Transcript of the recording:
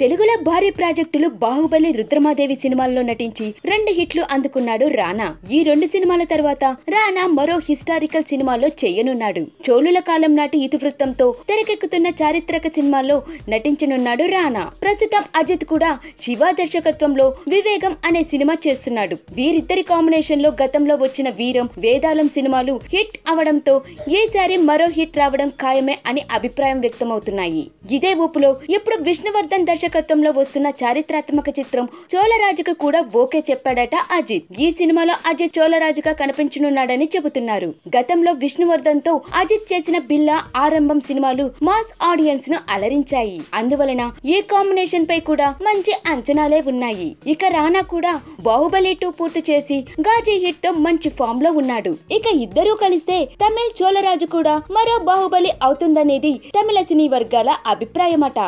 తెలుగులో భారీ ప్రాజెక్టులు బాహుబలి రుద్రమాదేవి సినిమాల్లో నటించి రెండు హిట్లు అందుకున్నాడు రానా ఈ రెండు సినిమాల తర్వాత రానా మరో హిస్టారికల్ సినిమాలో చేయనున్నాడు చోళుల కాలం నాటి ఇతివృత్తంతో తెరకెక్కుతున్న చారిత్రక సినిమాలో నటించనున్నాడు రానా ప్రస్తుతం అజిత్ కూడా శివ దర్శకత్వంలో వివేగం అనే సినిమా చేస్తున్నాడు వీరిద్దరి కాంబినేషన్ లో గతంలో వచ్చిన వీరం వేదాలం సినిమాలు హిట్ అవడంతో ఈసారి మరో హిట్ రావడం ఖాయమే అని అభిప్రాయం వ్యక్తమవుతున్నాయి ఇదే ఊపులో ఇప్పుడు విష్ణువర్ధన్ దర్శ దర్శకత్వంలో వస్తున్న చారిత్రాత్మక చిత్రం చోళరాజుకు కూడా ఓకే చెప్పాడట అజిత్ ఈ సినిమాలో అజిత్ చోళరాజుగా కనిపించనున్నాడని చెబుతున్నారు గతంలో విష్ణువర్ధన్ తో అజిత్ చేసిన బిల్లా ఆరంభం సినిమాలు మాస్ ఆడియన్స్ ను అలరించాయి అందువలన ఈ కాంబినేషన్ పై కూడా మంచి అంచనాలే ఉన్నాయి ఇక రానా కూడా బాహుబలి టూ పూర్తి చేసి గాజీ హిట్ తో మంచి ఫామ్ లో ఉన్నాడు ఇక ఇద్దరూ కలిస్తే తమిళ్ చోళరాజు కూడా మరో బాహుబలి అవుతుందనేది తమిళ సినీ వర్గాల అభిప్రాయమట